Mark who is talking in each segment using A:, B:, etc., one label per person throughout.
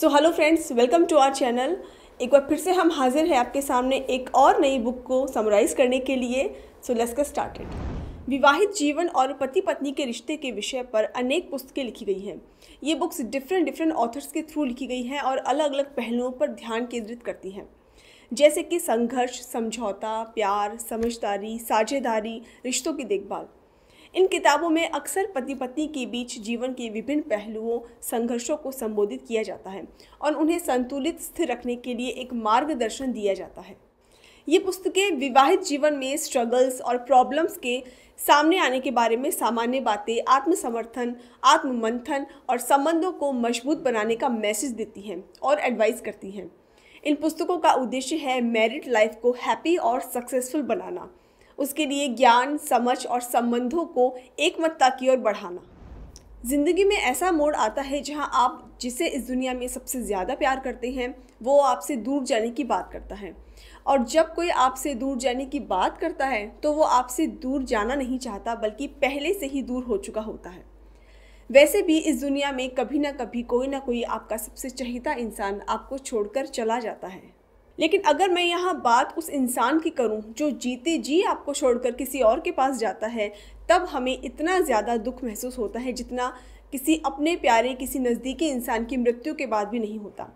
A: so hello friends welcome to our channel एक बार फिर से हम हाजिर हैं आपके सामने एक और नई बुक को समराइज़ करने के लिए सो लेट्स गेट स्टार्टेड विवाहित जीवन और पति पत्नी के रिश्ते के विषय पर अनेक पुस्तकें लिखी गई हैं ये बुक्स डिफरेंट डिफरेंट ऑथर्स के थ्रू लिखी गई हैं और अलग अलग पहलुओं पर ध्यान केंद्रित करती हैं जैसे कि संघर्ष समझौता प्यार समझदारी साझेदारी रिश्तों की देखभाल इन किताबों में अक्सर पति पत्नी के बीच जीवन के विभिन्न पहलुओं संघर्षों को संबोधित किया जाता है और उन्हें संतुलित स्थिर रखने के लिए एक मार्गदर्शन दिया जाता है ये पुस्तकें विवाहित जीवन में स्ट्रगल्स और प्रॉब्लम्स के सामने आने के बारे में सामान्य बातें आत्मसमर्थन आत्ममंथन और संबंधों को मजबूत बनाने का मैसेज देती हैं और एडवाइस करती हैं इन पुस्तकों का उद्देश्य है मैरिड लाइफ को हैप्पी और सक्सेसफुल बनाना उसके लिए ज्ञान समझ और संबंधों को एकमतता की ओर बढ़ाना ज़िंदगी में ऐसा मोड़ आता है जहाँ आप जिसे इस दुनिया में सबसे ज़्यादा प्यार करते हैं वो आपसे दूर जाने की बात करता है और जब कोई आपसे दूर जाने की बात करता है तो वो आपसे दूर जाना नहीं चाहता बल्कि पहले से ही दूर हो चुका होता है वैसे भी इस दुनिया में कभी ना कभी कोई ना कोई आपका सबसे चहिता इंसान आपको छोड़कर चला जाता है लेकिन अगर मैं यहाँ बात उस इंसान की करूँ जो जीते जी आपको छोड़कर किसी और के पास जाता है तब हमें इतना ज़्यादा दुख महसूस होता है जितना किसी अपने प्यारे किसी नज़दीकी इंसान की मृत्यु के बाद भी नहीं होता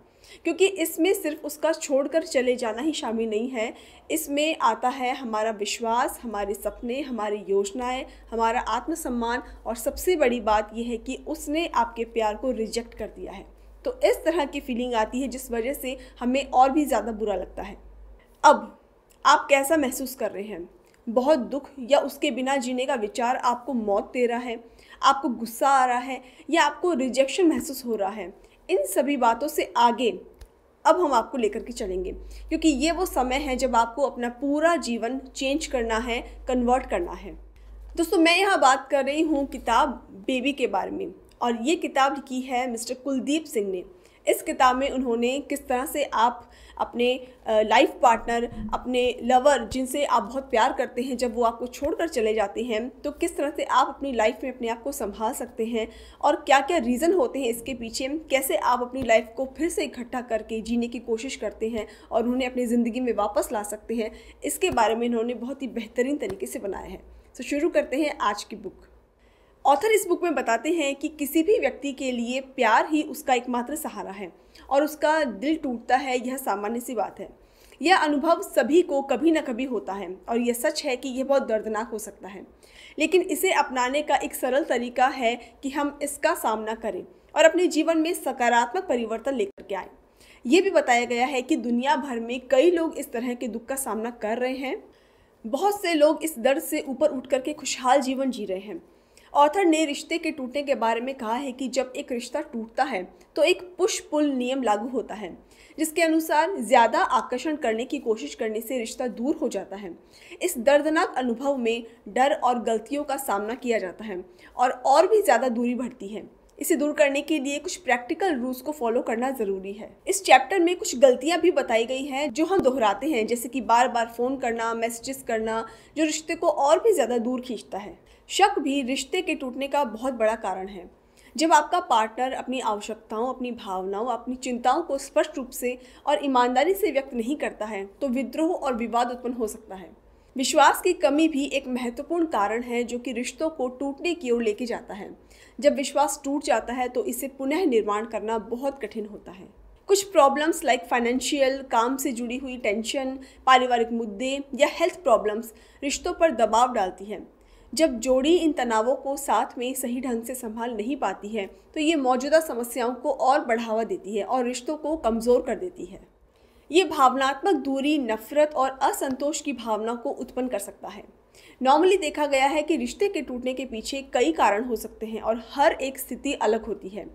A: क्योंकि इसमें सिर्फ उसका छोड़कर चले जाना ही शामिल नहीं है इसमें आता है हमारा विश्वास हमारे सपने हमारी योजनाएं हमारा आत्मसम्मान और सबसे बड़ी बात यह है कि उसने आपके प्यार को रिजेक्ट कर दिया है तो इस तरह की फीलिंग आती है जिस वजह से हमें और भी ज़्यादा बुरा लगता है अब आप कैसा महसूस कर रहे हैं बहुत दुख या उसके बिना जीने का विचार आपको मौत दे रहा है आपको गुस्सा आ रहा है या आपको रिजेक्शन महसूस हो रहा है इन सभी बातों से आगे अब हम आपको लेकर के चलेंगे क्योंकि ये वो समय है जब आपको अपना पूरा जीवन चेंज करना है कन्वर्ट करना है दोस्तों मैं यहाँ बात कर रही हूँ किताब बेबी के बारे में और ये किताब लिखी है मिस्टर कुलदीप सिंह ने इस किताब में उन्होंने किस तरह से आप अपने लाइफ पार्टनर अपने लवर जिनसे आप बहुत प्यार करते हैं जब वो आपको छोड़कर चले जाते हैं तो किस तरह से आप अपनी लाइफ में अपने आप को संभाल सकते हैं और क्या क्या रीज़न होते हैं इसके पीछे कैसे आप अपनी लाइफ को फिर से इकट्ठा करके जीने की कोशिश करते हैं और उन्हें अपनी ज़िंदगी में वापस ला सकते हैं इसके बारे में इन्होंने बहुत ही बेहतरीन तरीके से बनाया है तो शुरू करते हैं आज की बुक ऑथर इस बुक में बताते हैं कि किसी भी व्यक्ति के लिए प्यार ही उसका एकमात्र सहारा है और उसका दिल टूटता है यह सामान्य सी बात है यह अनुभव सभी को कभी ना कभी होता है और यह सच है कि यह बहुत दर्दनाक हो सकता है लेकिन इसे अपनाने का एक सरल तरीका है कि हम इसका सामना करें और अपने जीवन में सकारात्मक परिवर्तन लेकर के आए ये भी बताया गया है कि दुनिया भर में कई लोग इस तरह के दुख का सामना कर रहे हैं बहुत से लोग इस दर्द से ऊपर उठ करके खुशहाल जीवन जी रहे हैं ऑथर ने रिश्ते के टूटने के बारे में कहा है कि जब एक रिश्ता टूटता है तो एक पुश पुल नियम लागू होता है जिसके अनुसार ज़्यादा आकर्षण करने की कोशिश करने से रिश्ता दूर हो जाता है इस दर्दनाक अनुभव में डर और गलतियों का सामना किया जाता है और और भी ज़्यादा दूरी बढ़ती है इसे दूर करने के लिए कुछ प्रैक्टिकल रूल्स को फॉलो करना जरूरी है इस चैप्टर में कुछ गलतियाँ भी बताई गई हैं जो हम दोहराते हैं जैसे कि बार बार फ़ोन करना मैसेजेस करना जो रिश्ते को और भी ज़्यादा दूर खींचता है शक भी रिश्ते के टूटने का बहुत बड़ा कारण है जब आपका पार्टनर अपनी आवश्यकताओं अपनी भावनाओं अपनी चिंताओं को स्पष्ट रूप से और ईमानदारी से व्यक्त नहीं करता है तो विद्रोह और विवाद उत्पन्न हो सकता है विश्वास की कमी भी एक महत्वपूर्ण कारण है जो कि रिश्तों को टूटने की ओर लेके जाता है जब विश्वास टूट जाता है तो इसे पुनः निर्माण करना बहुत कठिन होता है कुछ प्रॉब्लम्स लाइक फाइनेंशियल काम से जुड़ी हुई टेंशन पारिवारिक मुद्दे या हेल्थ प्रॉब्लम्स रिश्तों पर दबाव डालती हैं जब जोड़ी इन तनावों को साथ में सही ढंग से संभाल नहीं पाती है तो ये मौजूदा समस्याओं को और बढ़ावा देती है और रिश्तों को कमज़ोर कर देती है ये भावनात्मक दूरी नफरत और असंतोष की भावना को उत्पन्न कर सकता है नॉर्मली देखा गया है कि रिश्ते के टूटने के पीछे कई कारण हो सकते हैं और हर एक स्थिति अलग होती है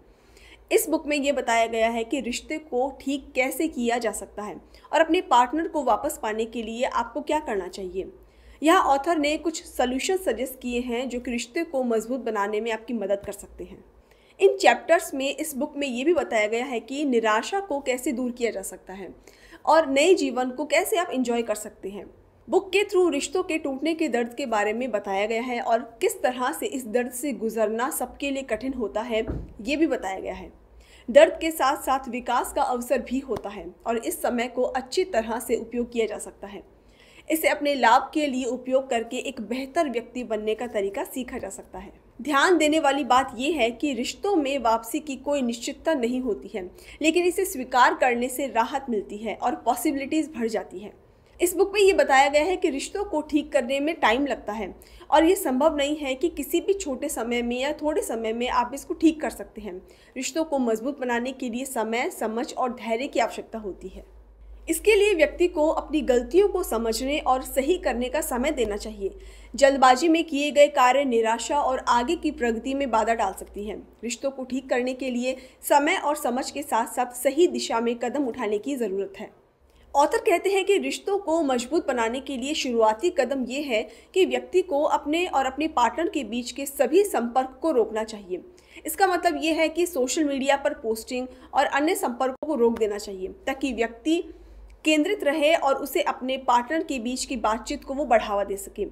A: इस बुक में ये बताया गया है कि रिश्ते को ठीक कैसे किया जा सकता है और अपने पार्टनर को वापस पाने के लिए आपको क्या करना चाहिए यहाँ ऑथर ने कुछ सोल्यूशन सजेस्ट किए हैं जो कि रिश्ते को मजबूत बनाने में आपकी मदद कर सकते हैं इन चैप्टर्स में इस बुक में ये भी बताया गया है कि निराशा को कैसे दूर किया जा सकता है और नए जीवन को कैसे आप इंजॉय कर सकते हैं बुक के थ्रू रिश्तों के टूटने के दर्द के बारे में बताया गया है और किस तरह से इस दर्द से गुजरना सबके लिए कठिन होता है ये भी बताया गया है दर्द के साथ साथ विकास का अवसर भी होता है और इस समय को अच्छी तरह से उपयोग किया जा सकता है इसे अपने लाभ के लिए उपयोग करके एक बेहतर व्यक्ति बनने का तरीका सीखा जा सकता है ध्यान देने वाली बात यह है कि रिश्तों में वापसी की कोई निश्चितता नहीं होती है लेकिन इसे स्वीकार करने से राहत मिलती है और पॉसिबिलिटीज़ भर जाती है इस बुक में ये बताया गया है कि रिश्तों को ठीक करने में टाइम लगता है और ये संभव नहीं है कि किसी भी छोटे समय में या थोड़े समय में आप इसको ठीक कर सकते हैं रिश्तों को मजबूत बनाने के लिए समय समझ और धैर्य की आवश्यकता होती है इसके लिए व्यक्ति को अपनी गलतियों को समझने और सही करने का समय देना चाहिए जल्दबाजी में किए गए कार्य निराशा और आगे की प्रगति में बाधा डाल सकती है रिश्तों को ठीक करने के लिए समय और समझ के साथ साथ सही दिशा में कदम उठाने की ज़रूरत है ऑथर कहते हैं कि रिश्तों को मजबूत बनाने के लिए शुरुआती कदम ये है कि व्यक्ति को अपने और अपने पार्टनर के बीच के सभी संपर्क को रोकना चाहिए इसका मतलब ये है कि सोशल मीडिया पर पोस्टिंग और अन्य संपर्कों को रोक देना चाहिए ताकि व्यक्ति केंद्रित रहे और उसे अपने पार्टनर के बीच की बातचीत को वो बढ़ावा दे सके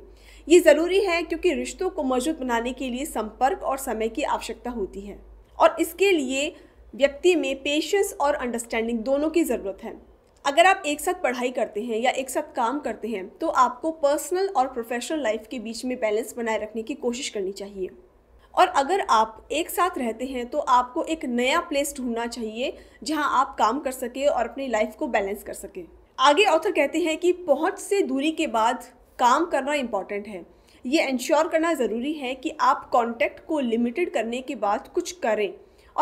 A: ये ज़रूरी है क्योंकि रिश्तों को मजबूत बनाने के लिए संपर्क और समय की आवश्यकता होती है और इसके लिए व्यक्ति में पेशेंस और अंडरस्टैंडिंग दोनों की ज़रूरत है अगर आप एक साथ पढ़ाई करते हैं या एक साथ काम करते हैं तो आपको पर्सनल और प्रोफेशनल लाइफ के बीच में बैलेंस बनाए रखने की कोशिश करनी चाहिए और अगर आप एक साथ रहते हैं तो आपको एक नया प्लेस ढूंढना चाहिए जहां आप काम कर सके और अपनी लाइफ को बैलेंस कर सके आगे ऑथर कहते हैं कि पहुंच से दूरी के बाद काम करना इम्पॉर्टेंट है ये इंश्योर करना ज़रूरी है कि आप कॉन्टैक्ट को लिमिटेड करने के बाद कुछ करें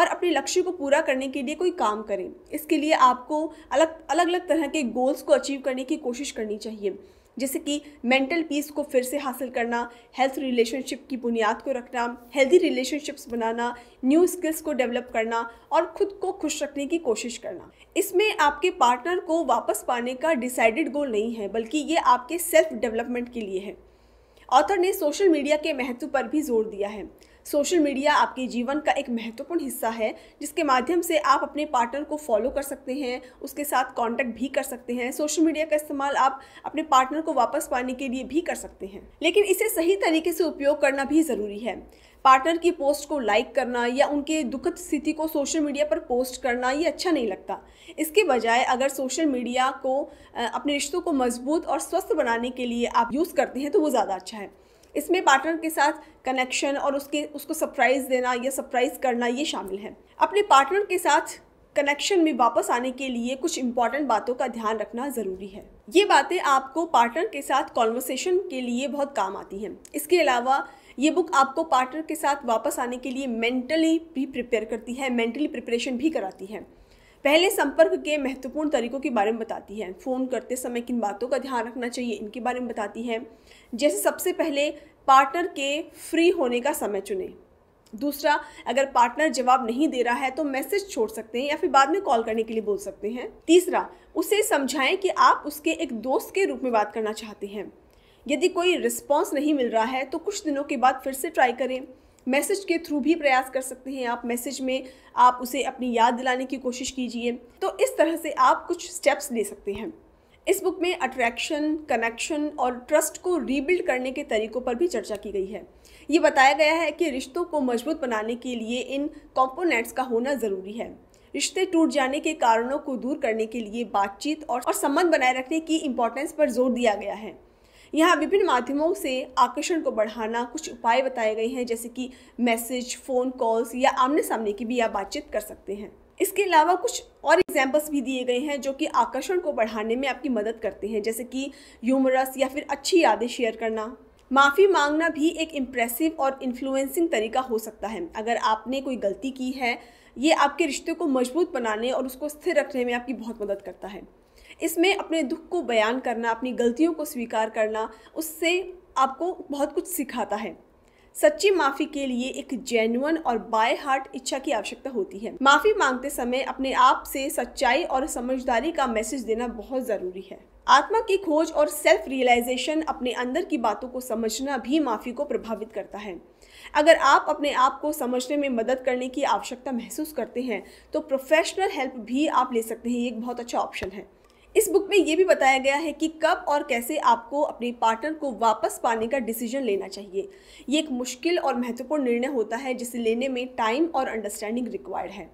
A: और अपने लक्ष्य को पूरा करने के लिए कोई काम करें इसके लिए आपको अलग अलग अलग तरह के गोल्स को अचीव करने की कोशिश करनी चाहिए जैसे कि मेंटल पीस को फिर से हासिल करना हेल्थ रिलेशनशिप की बुनियाद को रखना हेल्दी रिलेशनशिप्स बनाना न्यू स्किल्स को डेवलप करना और खुद को खुश रखने की कोशिश करना इसमें आपके पार्टनर को वापस पाने का डिसाइडेड गोल नहीं है बल्कि ये आपके सेल्फ डेवलपमेंट के लिए है ऑथर ने सोशल मीडिया के महत्व पर भी जोर दिया है सोशल मीडिया आपके जीवन का एक महत्वपूर्ण हिस्सा है जिसके माध्यम से आप अपने पार्टनर को फॉलो कर सकते हैं उसके साथ कांटेक्ट भी कर सकते हैं सोशल मीडिया का इस्तेमाल आप अपने पार्टनर को वापस पाने के लिए भी कर सकते हैं लेकिन इसे सही तरीके से उपयोग करना भी ज़रूरी है पार्टनर की पोस्ट को लाइक करना या उनके दुखद स्थिति को सोशल मीडिया पर पोस्ट करना ये अच्छा नहीं लगता इसके बजाय अगर सोशल मीडिया को अपने रिश्तों को मजबूत और स्वस्थ बनाने के लिए आप यूज़ करते हैं तो वो ज़्यादा अच्छा है इसमें पार्टनर के साथ कनेक्शन और उसके उसको सरप्राइज़ देना या सरप्राइज़ करना ये शामिल है अपने पार्टनर के साथ कनेक्शन में वापस आने के लिए कुछ इंपॉर्टेंट बातों का ध्यान रखना ज़रूरी है ये बातें आपको पार्टनर के साथ कॉन्वर्सेशन के लिए बहुत काम आती हैं इसके अलावा ये बुक आपको पार्टनर के साथ वापस आने के लिए मेंटली भी प्रिपेयर करती है मेंटली प्रिपरेशन भी कराती है पहले संपर्क के महत्वपूर्ण तरीकों के बारे में बताती है फ़ोन करते समय किन बातों का ध्यान रखना चाहिए इनके बारे में बताती है जैसे सबसे पहले पार्टनर के फ्री होने का समय चुनें दूसरा अगर पार्टनर जवाब नहीं दे रहा है तो मैसेज छोड़ सकते हैं या फिर बाद में कॉल करने के लिए बोल सकते हैं तीसरा उसे समझाएं कि आप उसके एक दोस्त के रूप में बात करना चाहते हैं यदि कोई रिस्पॉन्स नहीं मिल रहा है तो कुछ दिनों के बाद फिर से ट्राई करें मैसेज के थ्रू भी प्रयास कर सकते हैं आप मैसेज में आप उसे अपनी याद दिलाने की कोशिश कीजिए तो इस तरह से आप कुछ स्टेप्स ले सकते हैं इस बुक में अट्रैक्शन कनेक्शन और ट्रस्ट को रीबिल्ड करने के तरीकों पर भी चर्चा की गई है ये बताया गया है कि रिश्तों को मजबूत बनाने के लिए इन कॉम्पोनेंट्स का होना ज़रूरी है रिश्ते टूट जाने के कारणों को दूर करने के लिए बातचीत और, और संबंध बनाए रखने की इम्पोर्टेंस पर जोर दिया गया है यहाँ विभिन्न माध्यमों से आकर्षण को बढ़ाना कुछ उपाय बताए गए हैं जैसे कि मैसेज फ़ोन कॉल्स या आमने सामने की भी आप बातचीत कर सकते हैं इसके अलावा कुछ और एग्जाम्पल्स भी दिए गए हैं जो कि आकर्षण को बढ़ाने में आपकी मदद करते हैं जैसे कि ह्यूमरस या फिर अच्छी यादें शेयर करना माफ़ी मांगना भी एक इम्प्रेसिव और इन्फ्लुएंसिंग तरीका हो सकता है अगर आपने कोई गलती की है ये आपके रिश्ते को मजबूत बनाने और उसको स्थिर रखने में आपकी बहुत मदद करता है इसमें अपने दुख को बयान करना अपनी गलतियों को स्वीकार करना उससे आपको बहुत कुछ सिखाता है सच्ची माफी के लिए एक जेन्युन और बाय हार्ट इच्छा की आवश्यकता होती है माफी मांगते समय अपने आप से सच्चाई और समझदारी का मैसेज देना बहुत जरूरी है आत्मा की खोज और सेल्फ रियलाइजेशन अपने अंदर की बातों को समझना भी माफ़ी को प्रभावित करता है अगर आप अपने आप को समझने में मदद करने की आवश्यकता महसूस करते हैं तो प्रोफेशनल हेल्प भी आप ले सकते हैं ये एक बहुत अच्छा ऑप्शन है इस बुक में ये भी बताया गया है कि कब और कैसे आपको अपने पार्टनर को वापस पाने का डिसीजन लेना चाहिए ये एक मुश्किल और महत्वपूर्ण निर्णय होता है जिसे लेने में टाइम और अंडरस्टैंडिंग रिक्वायर्ड है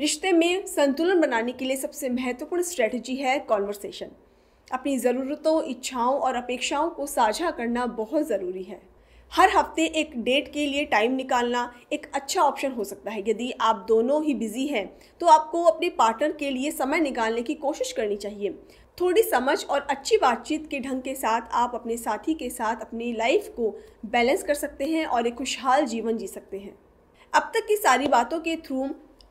A: रिश्ते में संतुलन बनाने के लिए सबसे महत्वपूर्ण स्ट्रेटजी है कॉन्वर्सेशन अपनी ज़रूरतों इच्छाओं और अपेक्षाओं को साझा करना बहुत ज़रूरी है हर हफ्ते एक डेट के लिए टाइम निकालना एक अच्छा ऑप्शन हो सकता है यदि आप दोनों ही बिजी हैं तो आपको अपने पार्टनर के लिए समय निकालने की कोशिश करनी चाहिए थोड़ी समझ और अच्छी बातचीत के ढंग के साथ आप अपने साथी के साथ अपनी लाइफ को बैलेंस कर सकते हैं और एक खुशहाल जीवन जी सकते हैं अब तक की सारी बातों के थ्रू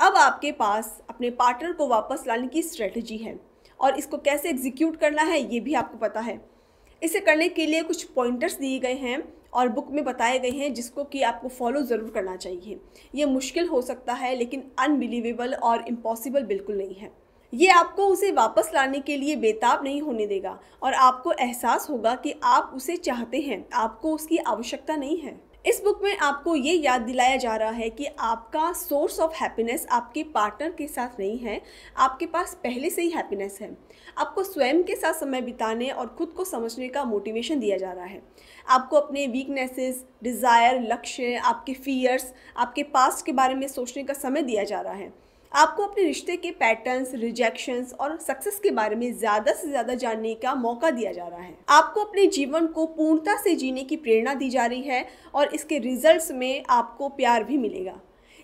A: अब आपके पास अपने पार्टनर को वापस लाने की स्ट्रेटजी है और इसको कैसे एग्जीक्यूट करना है ये भी आपको पता है इसे करने के लिए कुछ पॉइंटर्स दिए गए हैं और बुक में बताए गए हैं जिसको कि आपको फॉलो ज़रूर करना चाहिए ये मुश्किल हो सकता है लेकिन अनबिलीवेबल और इम्पॉसिबल बिल्कुल नहीं है ये आपको उसे वापस लाने के लिए बेताब नहीं होने देगा और आपको एहसास होगा कि आप उसे चाहते हैं आपको उसकी आवश्यकता नहीं है इस बुक में आपको ये याद दिलाया जा रहा है कि आपका सोर्स ऑफ हैप्पीनेस आपके पार्टनर के साथ नहीं है आपके पास पहले से ही हैप्पीनेस है आपको स्वयं के साथ समय बिताने और खुद को समझने का मोटिवेशन दिया जा रहा है आपको अपने वीकनेसेस डिज़ायर लक्ष्य आपके फियर्स आपके पास्ट के बारे में सोचने का समय दिया जा रहा है आपको अपने रिश्ते के पैटर्न्स रिजेक्शंस और सक्सेस के बारे में ज्यादा से ज्यादा जानने का मौका दिया जा रहा है आपको अपने जीवन को पूर्णता से जीने की प्रेरणा दी जा रही है और इसके रिजल्ट्स में आपको प्यार भी मिलेगा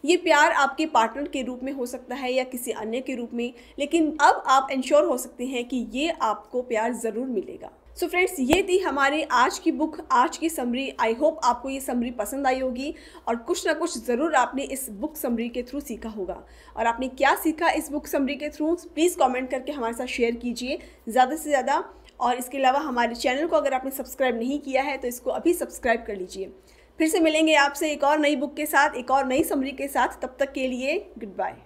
A: ये प्यार आपके पार्टनर के रूप में हो सकता है या किसी अन्य के रूप में लेकिन अब आप इंश्योर हो सकते हैं कि ये आपको प्यार ज़रूर मिलेगा सो so फ्रेंड्स ये थी हमारी आज की बुक आज की समरी आई होप आपको ये समरी पसंद आई होगी और कुछ ना कुछ ज़रूर आपने इस बुक समरी के थ्रू सीखा होगा और आपने क्या सीखा इस बुक समरी के थ्रू प्लीज़ कमेंट करके हमारे साथ शेयर कीजिए ज़्यादा से ज़्यादा और इसके अलावा हमारे चैनल को अगर आपने सब्सक्राइब नहीं किया है तो इसको अभी सब्सक्राइब कर लीजिए फिर से मिलेंगे आपसे एक और नई बुक के साथ एक और नई समरी के साथ तब तक के लिए गुड बाय